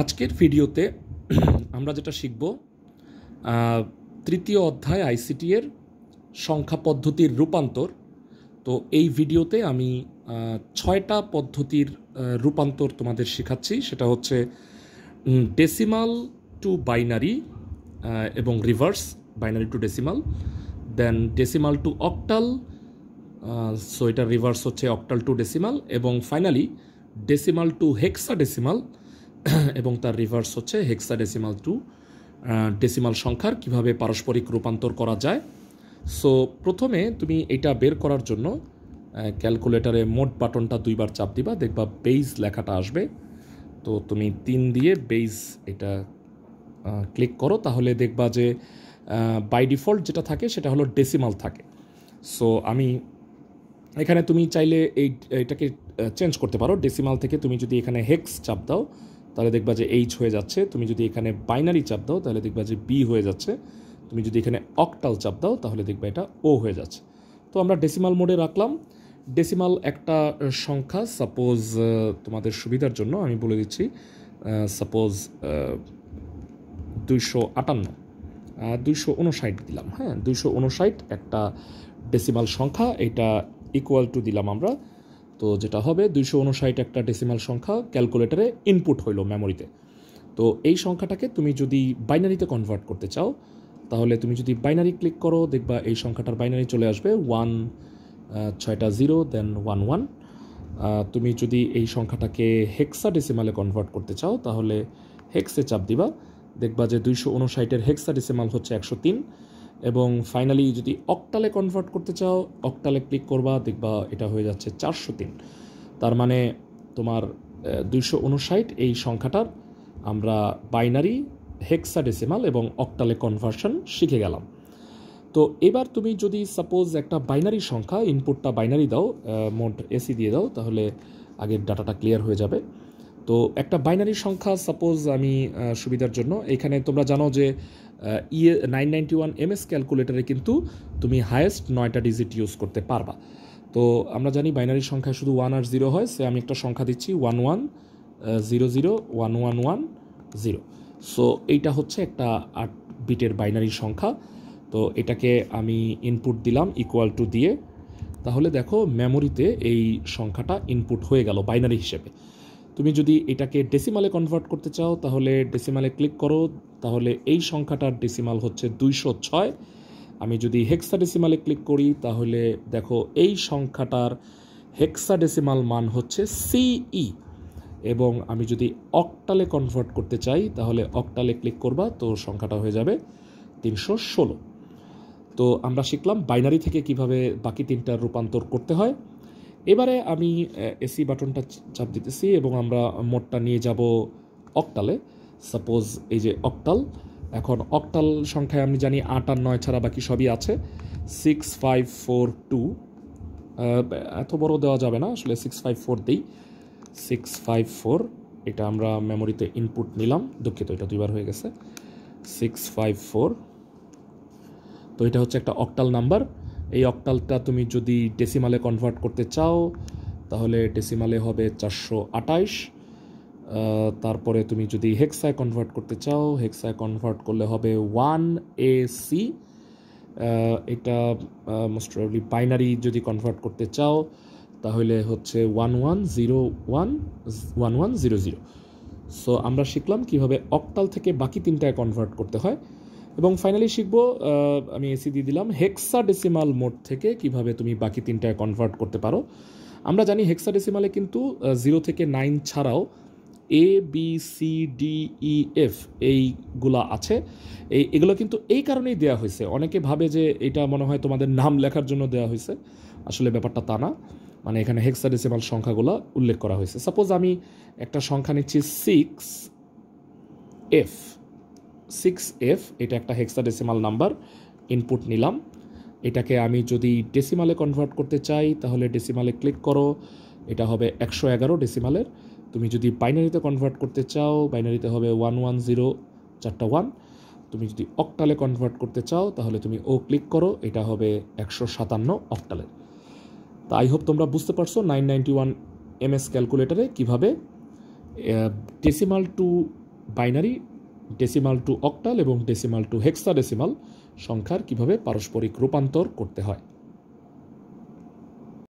আজকের ভিডিওতে আমরা যেটা শিখব তৃতীয় অধ্যায় আইসিটি এর সংখ্যা পদ্ধতির রূপান্তর তো এই ভিডিওতে আমি ছয়টা পদ্ধতির রূপান্তর তোমাদের শেখাচ্ছি সেটা হচ্ছে ডেসিমাল টু বাইনারি এবং reverse binary to decimal then decimal to octal so এটা রিভার্স হচ্ছে অক্টাল টু ডেসিমাল এবং finally decimal to hexadecimal এবং তার রিভার্স হচ্ছে হেক্সা ডেসিমাল টু ডেসিমাল সংখ্যার কিভাবে পারস্পরিক রূপান্তর করা যায় সো প্রথমে তুমি এটা বের করার জন্য ক্যালকুলেটারে মোট বাটনটা দুইবার চাপ দিবা দেখবা বেইজ লেখাটা আসবে তো তুমি তিন দিয়ে বেইজ এটা ক্লিক করো তাহলে দেখবা যে বাই ডিফল্ট যেটা থাকে সেটা হলো ডেসিমাল থাকে সো আমি এখানে তুমি চাইলে এই এটাকে চেঞ্জ করতে পারো ডেসিমাল থেকে তুমি যদি এখানে হেক্স চাপ দাও তাহলে দেখবা যে এইচ হয়ে যাচ্ছে তুমি যদি এখানে বাইনারি চাপ দাও তাহলে দেখবা যে বি হয়ে যাচ্ছে তুমি যদি এখানে অকটাল চাপ দাও তাহলে দেখবা এটা ও হয়ে যাচ্ছে তো আমরা ডেসিমাল মোডে রাখলাম ডেসিমাল একটা সংখ্যা সাপোজ তোমাদের সুবিধার জন্য আমি বলে দিচ্ছি সাপোজ দুইশো আটান্ন দুইশো ঊনষাট দিলাম হ্যাঁ দুইশো একটা ডেসিমাল সংখ্যা এটা ইকুয়াল টু দিলাম আমরা তো যেটা হবে দুইশো উনষাট একটা ডেসিমাল সংখ্যা ক্যালকুলেটারে ইনপুট হইলো মেমোরিতে তো এই সংখ্যাটাকে তুমি যদি বাইনারিতে কনভার্ট করতে চাও তাহলে তুমি যদি বাইনারি ক্লিক করো দেখবা এই সংখ্যাটার বাইনারি চলে আসবে ওয়ান ছয়টা জিরো দেন ওয়ান ওয়ান তুমি যদি এই সংখ্যাটাকে হেক্সা ডেসিমালে কনভার্ট করতে চাও তাহলে হেক্সে চাপ দিবা দেখবা যে দুইশো উনষাটের হেক্সা ডেসিমাল হচ্ছে একশো তিন এবং ফাইনালি যদি অকটালে কনভার্ট করতে চাও অকটালে ক্লিক করবা দেখবা এটা হয়ে যাচ্ছে চারশো তিন তার মানে তোমার দুইশো উনষাট এই সংখ্যাটার আমরা বাইনারি হেক্সা ডেসিমাল এবং অকটালে কনভার্সন শিখে গেলাম তো এবার তুমি যদি সাপোজ একটা বাইনারি সংখ্যা ইনপুটটা বাইনারি দাও মোট এসি দিয়ে দাও তাহলে আগের ডাটাটা ক্লিয়ার হয়ে যাবে তো একটা বাইনারি সংখ্যা সাপোজ আমি সুবিধার জন্য এখানে তোমরা জানো যে ইয়ে নাইন নাইনটি ওয়ান এম এস ক্যালকুলেটারে কিন্তু তুমি হায়েস্ট নয়টা ডিজিট ইউজ করতে পারবা তো আমরা জানি বাইনারি সংখ্যা শুধু ওয়ান আর জিরো হয় সে আমি একটা সংখ্যা দিচ্ছি one one zero zero one one one zero so এইটা হচ্ছে একটা আট বিটের বাইনারি সংখ্যা তো এটাকে আমি ইনপুট দিলাম ইকুয়াল টু দিয়ে তাহলে দেখো মেমোরিতে এই সংখ্যাটা ইনপুট হয়ে গেল বাইনারি হিসেবে তুমি যদি এটাকে ডেসিমালে কনভার্ট করতে চাও তাহলে ডেসিমালে ক্লিক করো তাহলে এই সংখ্যাটার ডেসিমাল হচ্ছে দুইশো ছয় আমি যদি হেক্সা ডেসিমালে ক্লিক করি তাহলে দেখো এই সংখ্যাটার হেক্সা ডেসিমাল মান হচ্ছে সিই e। এবং আমি যদি অকটালে কনভার্ট করতে চাই তাহলে অকটালে ক্লিক করবা তো সংখ্যাটা হয়ে যাবে তিনশো ষোলো তো আমরা শিখলাম বাইনারি থেকে কিভাবে বাকি তিনটার রূপান্তর করতে হয় এবারে আমি এসি বাটনটা চাপ দিতেছি এবং আমরা মোডটা নিয়ে যাব অকটালে সাপোজ এই যে অকটাল এখন অকটাল সংখ্যায় আমি জানি আট আর নয় ছাড়া বাকি সবই আছে সিক্স ফাইভ ফোর টু এত বড় দেওয়া যাবে না আসলে সিক্স ফাইভ ফোর দিই সিক্স ফাইভ ফোর এটা আমরা মেমোরিতে ইনপুট নিলাম দুঃখিত এটা দুইবার হয়ে গেছে সিক্স ফাইভ ফোর তো এটা হচ্ছে একটা অকটাল নাম্বার এই অক্টালটা তুমি যদি ডেসিমালে কনভার্ট করতে চাও তাহলে ডেসিমালে হবে চারশো আটাইশ তারপরে তুমি যদি হেক্সায় কনভার্ট করতে চাও হেক্সায় কনভার্ট করলে হবে ওয়ান এ সি এটা মোস্ট প্রবলি বাইনারি যদি কনভার্ট করতে চাও তাহলে হচ্ছে one one zero one one one zero zero so আমরা শিখলাম কীভাবে অক্টাল থেকে বাকি তিনটায় কনভার্ট করতে হয় এবং ফাইনালি শিখব আমি এসি দিয়ে দিলাম হেক্সা ডেসিমাল মোড থেকে কিভাবে তুমি বাকি তিনটায় কনভার্ট করতে পারো আমরা জানি হেক্সা ডেসিমালে কিন্তু জিরো থেকে নাইন ছাড়াও A B C D E F এইগুলা আছে এই এগুলো কিন্তু এই কারণেই দেওয়া হয়েছে অনেকে ভাবে যে এটা মনে হয় তোমাদের নাম লেখার জন্য দেওয়া হয়েছে আসলে ব্যাপারটা তা না মানে এখানে হেক্সাডেসিমাল সংখ্যাগুলো উল্লেখ করা হয়েছে সাপোজ আমি একটা সংখ্যা নিচ্ছি সিক্স এফ সিক্স এফ এটা একটা হেক্সা ডেসিমাল নাম্বার ইনপুট নিলাম এটাকে আমি যদি ডেসিমালে কনভার্ট করতে চাই তাহলে ডেসিমালে ক্লিক করো এটা হবে একশো এগারো ডেসিমালের তুমি যদি বাইনারিতে কনভার্ট করতে চাও বাইনারিতে হবে ওয়ান ওয়ান জিরো চারটা ওয়ান তুমি যদি অকটালে কনভার্ট করতে চাও তাহলে তুমি ও ক্লিক করো এটা হবে একশো সাতান্ন অকটালের তা আই হোপ তোমরা বুঝতে পারছো নাইন নাইনটি ওয়ান এমএস ক্যালকুলেটারে কীভাবে decimal to binary decimal to octal এবং ডেসিমাল টু হেক্সা ডেসিমাল সংখ্যার কিভাবে পারস্পরিক রূপান্তর করতে হয়